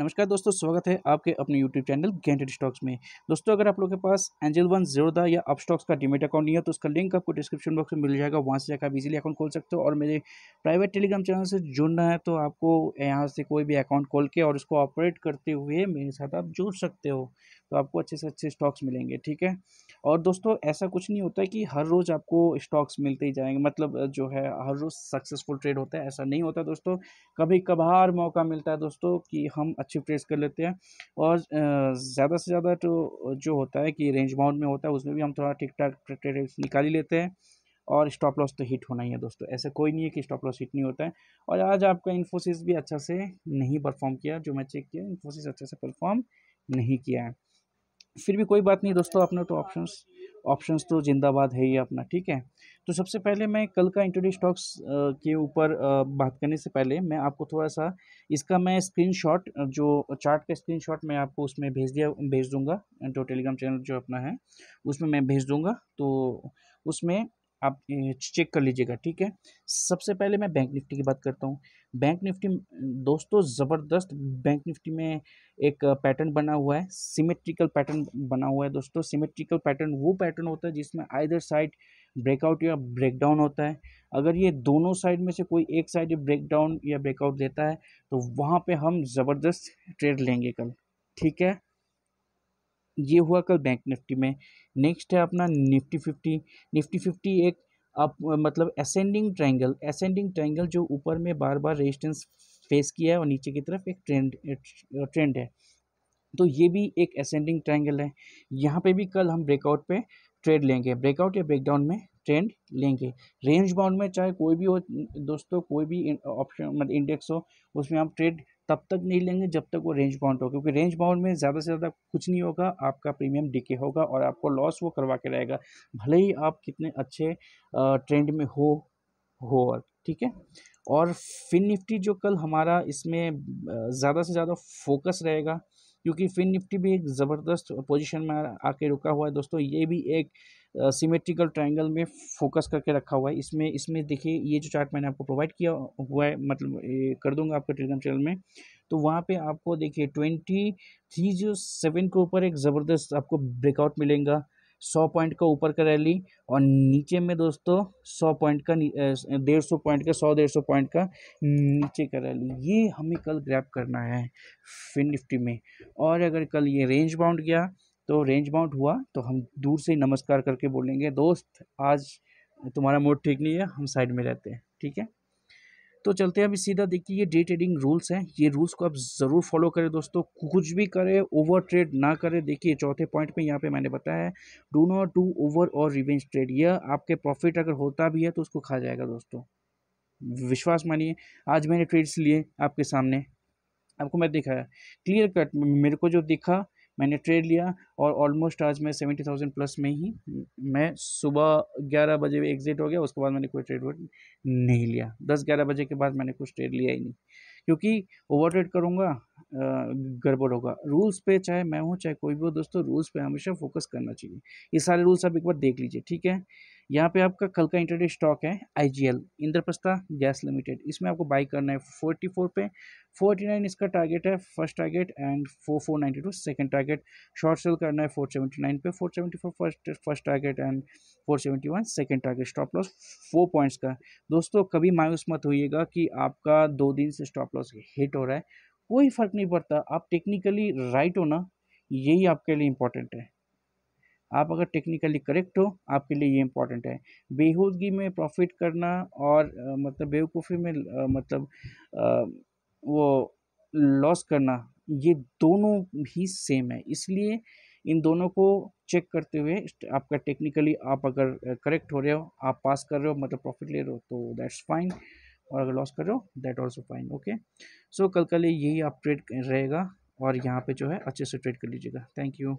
नमस्कार दोस्तों स्वागत है आपके अपने यूट्यूब चैनल गेंटेड स्टॉक्स में दोस्तों अगर आप लोगों के पास एंजल वन जीरोदा या अप स्टॉक्स का डिमेट अकाउंट नहीं है तो उसका लिंक आपको डिस्क्रिप्शन बॉक्स में मिल जाएगा वहाँ से जाकर आप इजीली अकाउंट खोल सकते हो और मेरे प्राइवेट टेलीग्राम चैनल से जुड़ना है तो आपको यहाँ से कोई भी अकाउंट खोल के और उसको ऑपरेट करते हुए मेरे साथ आप जुड़ सकते हो तो आपको अच्छे से अच्छे स्टॉक्स मिलेंगे ठीक है और दोस्तों ऐसा कुछ नहीं होता है कि हर रोज़ आपको स्टॉक्स मिलते ही जाएंगे मतलब जो है हर रोज़ सक्सेसफुल ट्रेड होता है ऐसा नहीं होता दोस्तों कभी कभार मौका मिलता है दोस्तों कि हम अच्छी प्रेस कर लेते हैं और ज़्यादा से ज़्यादा तो जो होता है कि रेंज बाउंड में होता है उसमें भी हम थोड़ा ठीक ठाक ट्रेड निकाल ही लेते हैं और स्टॉप लॉस तो हिट होना ही है दोस्तों ऐसा कोई नहीं है कि स्टॉप लॉस हिट नहीं होता है और आज आपका इन्फोसिस भी अच्छा से नहीं परफॉर्म किया जो मैं चेक किया इन्फोसिस अच्छे से परफॉर्म नहीं किया है फिर भी कोई बात नहीं दोस्तों अपने तो ऑप्शंस ऑप्शंस तो जिंदाबाद है ही अपना ठीक है तो सबसे पहले मैं कल का इंट्रोड्यूस स्टॉक्स के ऊपर बात करने से पहले मैं आपको थोड़ा सा इसका मैं स्क्रीनशॉट जो चार्ट का स्क्रीनशॉट मैं आपको उसमें भेज दिया भेज दूंगा जो टेलीग्राम चैनल जो अपना है उसमें मैं भेज दूंगा तो उसमें आप चेक कर लीजिएगा ठीक है सबसे पहले मैं बैंक निफ्टी की बात करता हूँ बैंक निफ्टी दोस्तों ज़बरदस्त बैंक निफ्टी में एक पैटर्न बना हुआ है सिमेट्रिकल पैटर्न बना हुआ है दोस्तों सिमेट्रिकल पैटर्न वो पैटर्न होता है जिसमें आइदर साइड ब्रेकआउट या ब्रेकडाउन होता है अगर ये दोनों साइड में से कोई एक साइड ब्रेकडाउन या ब्रेकआउट देता है तो वहाँ पर हम ज़बरदस्त ट्रेड लेंगे कल ठीक है ये हुआ कल बैंक निफ्टी में नेक्स्ट है अपना निफ्टी फिफ्टी निफ्टी फिफ्टी एक आप मतलब असेंडिंग ट्रायंगल असेंडिंग ट्रायंगल जो ऊपर में बार बार रेजिस्टेंस फेस किया है और नीचे की तरफ एक ट्रेंड ट्रेंड है तो ये भी एक असेंडिंग ट्रायंगल है यहाँ पे भी कल हम ब्रेकआउट पे ट्रेड लेंगे ब्रेकआउट या ब्रेकडाउन में ट्रेंड लेंगे रेंज बाउंड में चाहे कोई भी हो दोस्तों कोई भी ऑप्शन मतलब इंडेक्स हो उसमें हम ट्रेड तब तक नहीं लेंगे जब तक वो रेंज बाउंड हो क्योंकि रेंज बाउंड में ज़्यादा से ज़्यादा कुछ नहीं होगा आपका प्रीमियम डिके होगा और आपको लॉस वो करवा के रहेगा भले ही आप कितने अच्छे ट्रेंड में हो हो ठीक है और फिन निफ्टी जो कल हमारा इसमें ज़्यादा से ज़्यादा फोकस रहेगा क्योंकि फिन निफ्टी भी एक ज़बरदस्त पोजीशन में आके रुका हुआ है दोस्तों ये भी एक सिमेट्रिकल ट्रायंगल में फोकस करके रखा हुआ है इसमें इसमें देखिए ये जो चार्ट मैंने आपको प्रोवाइड किया हुआ है मतलब कर दूंगा आपके टेलीग्राम चैनल में तो वहाँ पे आपको देखिए ट्वेंटी थ्री जीरो सेवन के ऊपर एक ज़बरदस्त आपको ब्रेकआउट मिलेगा सौ पॉइंट का ऊपर का रैली और नीचे में दोस्तों सौ पॉइंट का डेढ़ सौ पॉइंट का सौ डेढ़ सौ पॉइंट का नीचे का रैली ये हमें कल ग्रैप करना है फिन निफ्टी में और अगर कल ये रेंज बाउंड गया तो रेंज बाउंड हुआ तो हम दूर से नमस्कार करके बोलेंगे दोस्त आज तुम्हारा मूड ठीक नहीं है हम साइड में रहते हैं ठीक है तो चलते हैं अभी सीधा देखिए ये डे ट्रेडिंग रूल्स हैं ये रूल्स को आप ज़रूर फॉलो करें दोस्तों कुछ भी करें ओवर ट्रेड ना करें देखिए चौथे पॉइंट पे यहाँ पे मैंने बताया है डू नॉट डू ओवर और रिवेंज ट्रेड यह आपके प्रॉफिट अगर होता भी है तो उसको खा जाएगा दोस्तों विश्वास मानिए आज मैंने ट्रेड्स लिए आपके सामने आपको मैं दिखाया क्लियर कट मेरे को जो दिखा मैंने ट्रेड लिया और ऑलमोस्ट आज मैं सेवेंटी थाउजेंड प्लस में ही मैं सुबह ग्यारह बजे एग्जिट हो गया उसके बाद मैंने कोई ट्रेड वर्ड नहीं लिया दस ग्यारह बजे के बाद मैंने कुछ ट्रेड लिया ही नहीं क्योंकि ओवर ट्रेड करूँगा गड़बड़ होगा रूल्स पे चाहे मैं हूँ चाहे कोई भी हो दोस्तों रूल्स पे हमेशा फोकस करना चाहिए ये सारे रूल्स आप एक बार देख लीजिए ठीक है यहाँ पे आपका कल का इंटरडे स्टॉक है आईजीएल इंद्रप्रस्था गैस लिमिटेड इसमें आपको बाई करना है फोर्टी फोर पे फोर्टी नाइन इसका टारगेट है first target and four four ninety two second target short sell करना है फोर सेवेंटी नाइन पे four seventy four first first target and four seventy one second target stop loss four points का दोस्तों कभी मायूस मत होइएगा कि आपका दो दिन से स्टॉप लॉस हिट हो रहा है कोई फर्क नहीं पड़ता आप टेक्निकली राइट हो ना यही आपके लिए इंपॉर्टेंट है आप अगर टेक्निकली करेक्ट हो आपके लिए ये इम्पोर्टेंट है बेहूदगी में प्रॉफिट करना और मतलब बेवकूफ़ी में मतलब वो लॉस करना ये दोनों ही सेम है इसलिए इन दोनों को चेक करते हुए आपका टेक्निकली आप अगर करेक्ट हो रहे हो आप पास कर रहे हो मतलब प्रॉफिट ले रहे हो तो दैट्स फाइन और अगर लॉस कर रहे हो that also fine okay so कल कल यही आप ट्रेड रहेगा और यहाँ पे जो है अच्छे से ट्रेड कर लीजिएगा थैंक यू